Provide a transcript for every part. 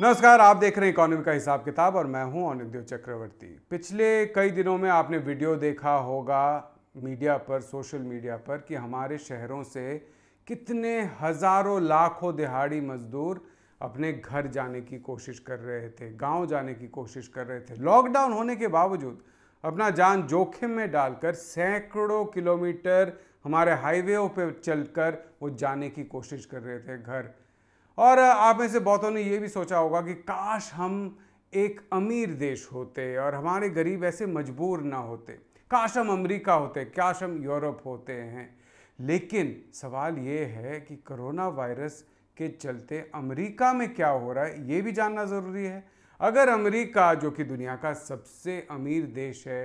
नमस्कार आप देख रहे हैं इकोनॉमी का हिसाब किताब और मैं हूं अनिद्यो चक्रवर्ती पिछले कई दिनों में आपने वीडियो देखा होगा मीडिया पर सोशल मीडिया पर कि हमारे शहरों से कितने हजारों लाखों दिहाड़ी मजदूर अपने घर जाने की कोशिश कर रहे थे गांव जाने की कोशिश कर रहे थे लॉकडाउन होने के बावजूद अपना जान जोखिम में डालकर सैकड़ों किलोमीटर हमारे हाईवे पर चलकर वो जाने की कोशिश कर रहे थे घर और आप में से बहुतों ने ये भी सोचा होगा कि काश हम एक अमीर देश होते और हमारे गरीब ऐसे मजबूर ना होते काश हम अमेरिका होते काश हम यूरोप होते हैं लेकिन सवाल ये है कि कोरोना वायरस के चलते अमेरिका में क्या हो रहा है ये भी जानना ज़रूरी है अगर अमेरिका जो कि दुनिया का सबसे अमीर देश है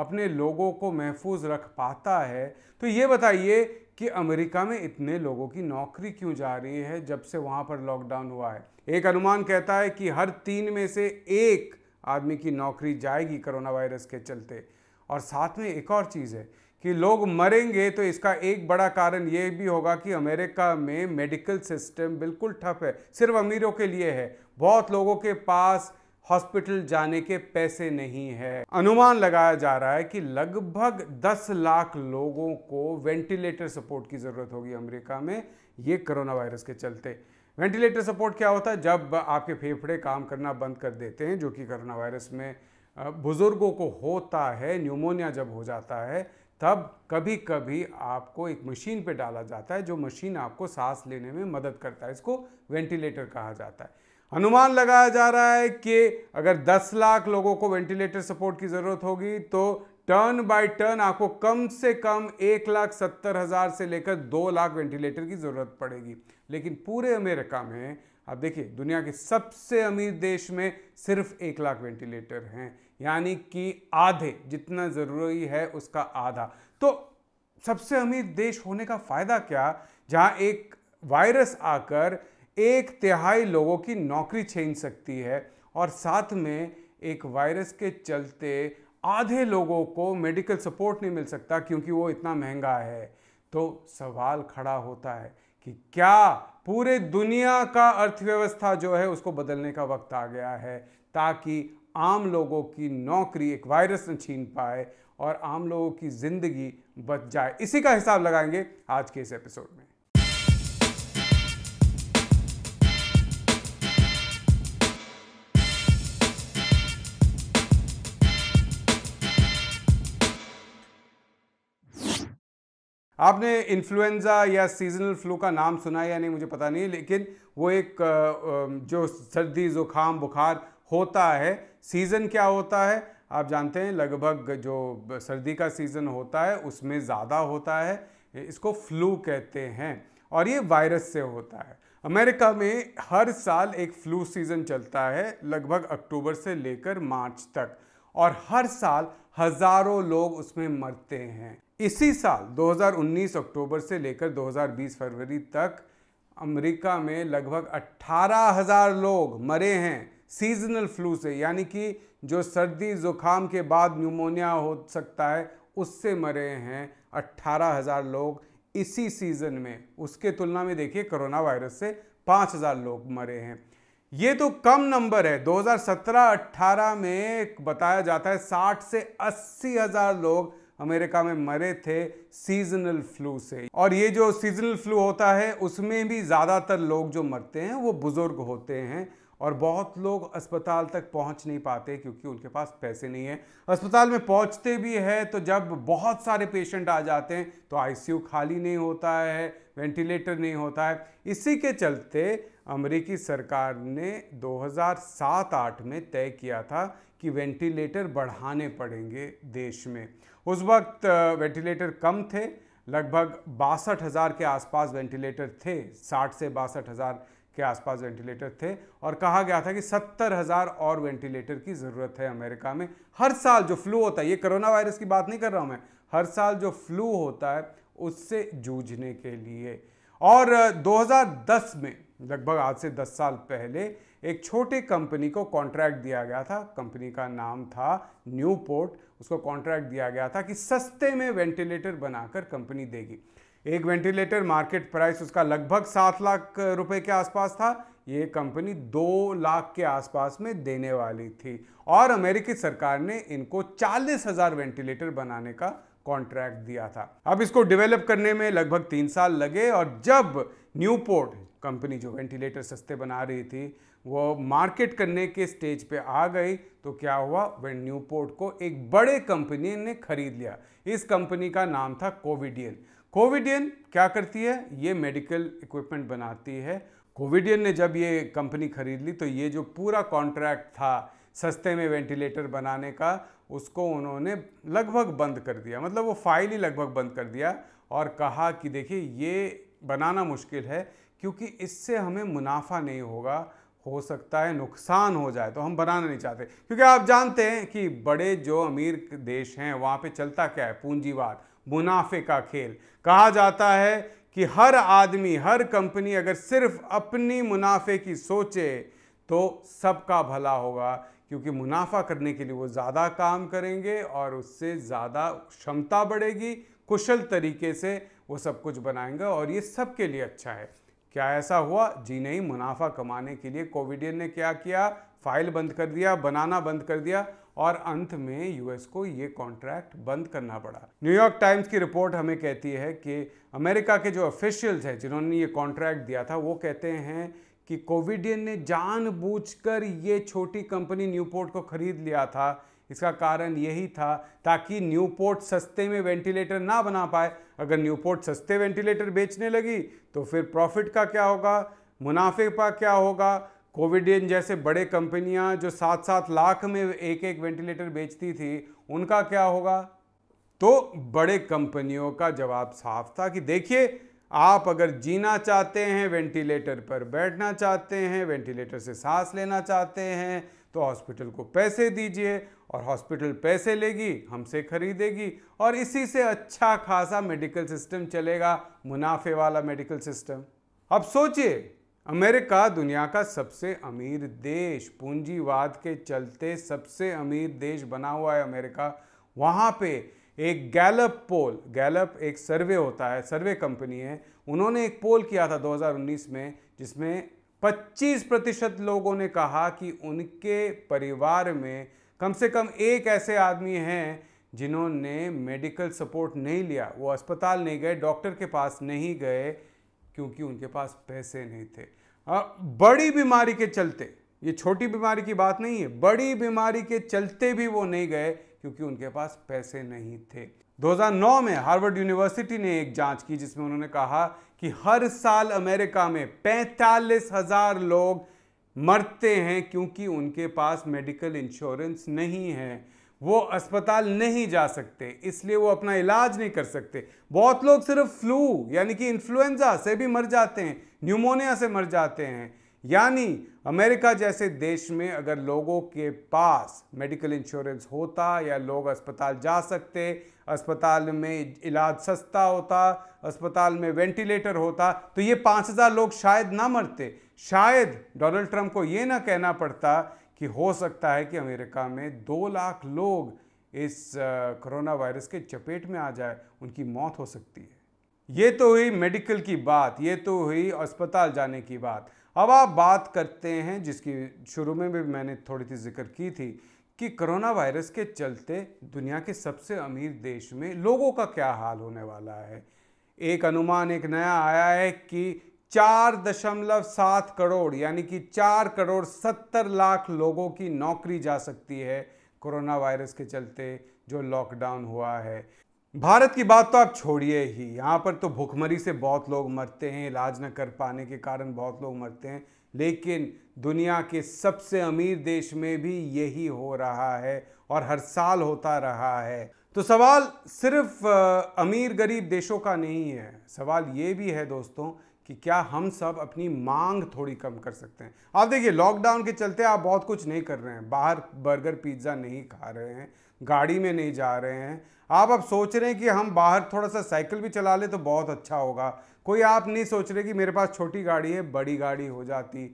अपने लोगों को महफूज रख पाता है तो ये बताइए कि अमेरिका में इतने लोगों की नौकरी क्यों जा रही है जब से वहाँ पर लॉकडाउन हुआ है एक अनुमान कहता है कि हर तीन में से एक आदमी की नौकरी जाएगी कोरोना वायरस के चलते और साथ में एक और चीज़ है कि लोग मरेंगे तो इसका एक बड़ा कारण ये भी होगा कि अमेरिका में मेडिकल सिस्टम बिल्कुल ठप है सिर्फ अमीरों के लिए है बहुत लोगों के पास हॉस्पिटल जाने के पैसे नहीं है अनुमान लगाया जा रहा है कि लगभग 10 लाख लोगों को वेंटिलेटर सपोर्ट की ज़रूरत होगी अमेरिका में ये कोरोना वायरस के चलते वेंटिलेटर सपोर्ट क्या होता है जब आपके फेफड़े काम करना बंद कर देते हैं जो कि कोरोना वायरस में बुज़ुर्गों को होता है न्यूमोनिया जब हो जाता है तब कभी कभी आपको एक मशीन पे डाला जाता है जो मशीन आपको सांस लेने में मदद करता है इसको वेंटिलेटर कहा जाता है अनुमान लगाया जा रहा है कि अगर 10 लाख लोगों को वेंटिलेटर सपोर्ट की ज़रूरत होगी तो टर्न बाय टर्न आपको कम से कम एक लाख सत्तर हज़ार से लेकर दो लाख वेंटिलेटर की ज़रूरत पड़ेगी लेकिन पूरे अमेरिका में आप देखिए दुनिया के सबसे अमीर देश में सिर्फ एक लाख वेंटिलेटर हैं यानी कि आधे जितना ज़रूरी है उसका आधा तो सबसे अमीर देश होने का फ़ायदा क्या जहाँ एक वायरस आकर एक तिहाई लोगों की नौकरी छीन सकती है और साथ में एक वायरस के चलते आधे लोगों को मेडिकल सपोर्ट नहीं मिल सकता क्योंकि वो इतना महंगा है तो सवाल खड़ा होता है कि क्या पूरे दुनिया का अर्थव्यवस्था जो है उसको बदलने का वक्त आ गया है ताकि आम लोगों की नौकरी एक वायरस न छीन पाए और आम लोगों की ज़िंदगी बच जाए इसी का हिसाब लगाएंगे आज के इस एपिसोड में आपने इन्फ्लुएंज़ा या सीजनल फ्लू का नाम सुना है या नहीं मुझे पता नहीं लेकिन वो एक जो सर्दी ज़ुकाम बुखार होता है सीज़न क्या होता है आप जानते हैं लगभग जो सर्दी का सीज़न होता है उसमें ज़्यादा होता है इसको फ्लू कहते हैं और ये वायरस से होता है अमेरिका में हर साल एक फ्लू सीज़न चलता है लगभग अक्टूबर से लेकर मार्च तक और हर साल हज़ारों लोग उसमें मरते हैं इसी साल 2019 अक्टूबर से लेकर 2020 फरवरी तक अमेरिका में लगभग 18,000 लोग मरे हैं सीजनल फ्लू से यानी कि जो सर्दी ज़ुकाम के बाद न्यूमोनिया हो सकता है उससे मरे हैं 18,000 लोग इसी सीज़न में उसके तुलना में देखिए कोरोना वायरस से 5,000 लोग मरे हैं ये तो कम नंबर है 2017-18 में बताया जाता है 60 से अस्सी हज़ार लोग अमेरिका में मरे थे सीजनल फ्लू से और ये जो सीजनल फ्लू होता है उसमें भी ज़्यादातर लोग जो मरते हैं वो बुज़ुर्ग होते हैं और बहुत लोग अस्पताल तक पहुंच नहीं पाते क्योंकि उनके पास पैसे नहीं है अस्पताल में पहुंचते भी है तो जब बहुत सारे पेशेंट आ जाते हैं तो आईसीयू खाली नहीं होता है वेंटिलेटर नहीं होता है इसी के चलते अमेरिकी सरकार ने 2007-8 में तय किया था कि वेंटिलेटर बढ़ाने पड़ेंगे देश में उस वक्त वेंटिलेटर कम थे लगभग बासठ हज़ार के आसपास वेंटिलेटर थे साठ से बासठ हज़ार के आसपास वेंटिलेटर थे और कहा गया था कि सत्तर हज़ार और वेंटिलेटर की ज़रूरत है अमेरिका में हर साल जो फ्लू होता है ये कोरोना वायरस की बात नहीं कर रहा हूँ मैं हर साल जो फ्लू होता है उससे जूझने के लिए और 2010 में लगभग आज से 10 साल पहले एक छोटी कंपनी को कॉन्ट्रैक्ट दिया गया था कंपनी का नाम था न्यू पोर्ट उसको कॉन्ट्रैक्ट दिया गया था कि सस्ते में वेंटिलेटर बनाकर कंपनी देगी एक वेंटिलेटर मार्केट प्राइस उसका लगभग सात लाख रुपए के आसपास था ये कंपनी दो लाख के आसपास में देने वाली थी और अमेरिकी सरकार ने इनको चालीस हजार वेंटिलेटर बनाने का कॉन्ट्रैक्ट दिया था अब इसको डेवलप करने में लगभग तीन साल लगे और जब न्यूपोर्ट कंपनी जो वेंटिलेटर सस्ते बना रही थी वो मार्केट करने के स्टेज पे आ गई तो क्या हुआ वे न्यूपोर्ट को एक बड़े कंपनी ने खरीद लिया इस कंपनी का नाम था कोविडियन कोविडियन क्या करती है ये मेडिकल इक्विपमेंट बनाती है कोविडियन ने जब ये कंपनी खरीद ली तो ये जो पूरा कॉन्ट्रैक्ट था सस्ते में वेंटिलेटर बनाने का उसको उन्होंने लगभग बंद कर दिया मतलब वो फाइल ही लगभग बंद कर दिया और कहा कि देखिए ये बनाना मुश्किल है क्योंकि इससे हमें मुनाफा नहीं होगा हो सकता है नुकसान हो जाए तो हम बनाना नहीं चाहते क्योंकि आप जानते हैं कि बड़े जो अमीर देश हैं वहाँ पे चलता क्या है पूंजीवाद मुनाफे का खेल कहा जाता है कि हर आदमी हर कंपनी अगर सिर्फ अपनी मुनाफे की सोचे तो सबका भला होगा क्योंकि मुनाफा करने के लिए वो ज़्यादा काम करेंगे और उससे ज़्यादा क्षमता बढ़ेगी कुशल तरीके से वो सब कुछ बनाएंगे और ये सबके लिए अच्छा है क्या ऐसा हुआ जी नहीं मुनाफा कमाने के लिए कोविडियन ने क्या किया फाइल बंद कर दिया बनाना बंद कर दिया और अंत में यूएस को ये कॉन्ट्रैक्ट बंद करना पड़ा न्यूयॉर्क टाइम्स की रिपोर्ट हमें कहती है कि अमेरिका के जो ऑफिशियल्स हैं जिन्होंने ये कॉन्ट्रैक्ट दिया था वो कहते हैं कि कोविडियन ने जानबूझकर ये छोटी कंपनी न्यूपोर्ट को खरीद लिया था इसका कारण यही था ताकि न्यूपोर्ट सस्ते में वेंटिलेटर ना बना पाए अगर न्यूपोर्ट सस्ते वेंटिलेटर बेचने लगी तो फिर प्रॉफिट का क्या होगा मुनाफे का क्या होगा कोविडियन जैसे बड़े कंपनियां जो सात सात लाख में एक एक वेंटिलेटर बेचती थी उनका क्या होगा तो बड़े कंपनियों का जवाब साफ था कि देखिए आप अगर जीना चाहते हैं वेंटिलेटर पर बैठना चाहते हैं वेंटिलेटर से सांस लेना चाहते हैं तो हॉस्पिटल को पैसे दीजिए और हॉस्पिटल पैसे लेगी हमसे खरीदेगी और इसी से अच्छा खासा मेडिकल सिस्टम चलेगा मुनाफे वाला मेडिकल सिस्टम अब सोचिए अमेरिका दुनिया का सबसे अमीर देश पूंजीवाद के चलते सबसे अमीर देश बना हुआ है अमेरिका वहाँ पे एक गैलप पोल गैलप एक सर्वे होता है सर्वे कंपनी है उन्होंने एक पोल किया था 2019 में जिसमें 25 प्रतिशत लोगों ने कहा कि उनके परिवार में कम से कम एक ऐसे आदमी हैं जिन्होंने मेडिकल सपोर्ट नहीं लिया वो अस्पताल नहीं गए डॉक्टर के पास नहीं गए क्योंकि उनके पास पैसे नहीं थे बड़ी बीमारी के चलते ये छोटी बीमारी की बात नहीं है बड़ी बीमारी के चलते भी वो नहीं गए क्योंकि उनके पास पैसे नहीं थे 2009 में हार्वर्ड यूनिवर्सिटी ने एक जांच की जिसमें उन्होंने कहा कि हर साल अमेरिका में पैंतालीस हजार लोग मरते हैं क्योंकि उनके पास मेडिकल इंश्योरेंस नहीं है वो अस्पताल नहीं जा सकते इसलिए वो अपना इलाज नहीं कर सकते बहुत लोग सिर्फ फ्लू यानी कि इन्फ्लुएंजा से भी मर जाते हैं न्यूमोनिया से मर जाते हैं यानी अमेरिका जैसे देश में अगर लोगों के पास मेडिकल इंश्योरेंस होता या लोग अस्पताल जा सकते अस्पताल में इलाज सस्ता होता अस्पताल में वेंटिलेटर होता तो ये पाँच हज़ार लोग शायद ना मरते शायद डोनाल्ड ट्रंप को ये ना कहना पड़ता कि हो सकता है कि अमेरिका में दो लाख लोग इस कोरोना वायरस के चपेट में आ जाए उनकी मौत हो सकती है ये तो हुई मेडिकल की बात ये तो हुई अस्पताल जाने की बात अब आप बात करते हैं जिसकी शुरू में भी मैंने थोड़ी सी जिक्र की थी कि कोरोना वायरस के चलते दुनिया के सबसे अमीर देश में लोगों का क्या हाल होने वाला है एक अनुमान एक नया आया है कि चार दशमलव सात करोड़ यानी कि चार करोड़ सत्तर लाख लोगों की नौकरी जा सकती है कोरोना वायरस के चलते जो लॉकडाउन हुआ है भारत की बात तो आप छोड़िए ही यहाँ पर तो भुखमरी से बहुत लोग मरते हैं इलाज न कर पाने के कारण बहुत लोग मरते हैं लेकिन दुनिया के सबसे अमीर देश में भी यही हो रहा है और हर साल होता रहा है तो सवाल सिर्फ अमीर गरीब देशों का नहीं है सवाल ये भी है दोस्तों कि क्या हम सब अपनी मांग थोड़ी कम कर सकते हैं आप देखिए लॉकडाउन के चलते आप बहुत कुछ नहीं कर रहे हैं बाहर बर्गर पिज़्ज़ा नहीं खा रहे हैं गाड़ी में नहीं जा रहे हैं आप अब सोच रहे हैं कि हम बाहर थोड़ा सा साइकिल भी चला ले तो बहुत अच्छा होगा कोई आप नहीं सोच रहे कि मेरे पास छोटी गाड़ी है बड़ी गाड़ी हो जाती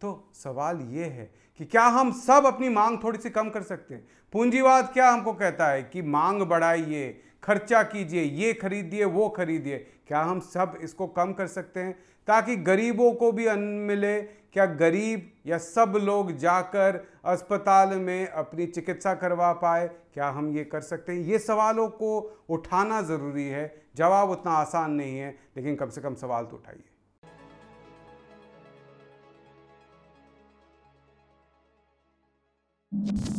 तो सवाल ये है कि क्या हम सब अपनी मांग थोड़ी सी कम कर सकते हैं पूंजीवाद क्या हमको कहता है कि मांग बढ़ाइए खर्चा कीजिए ये खरीदिए वो खरीदिए क्या हम सब इसको कम कर सकते हैं ताकि गरीबों को भी अन्न मिले क्या गरीब या सब लोग जाकर अस्पताल में अपनी चिकित्सा करवा पाए क्या हम ये कर सकते हैं ये सवालों को उठाना ज़रूरी है जवाब उतना आसान नहीं है लेकिन कम से कम सवाल तो उठाइए you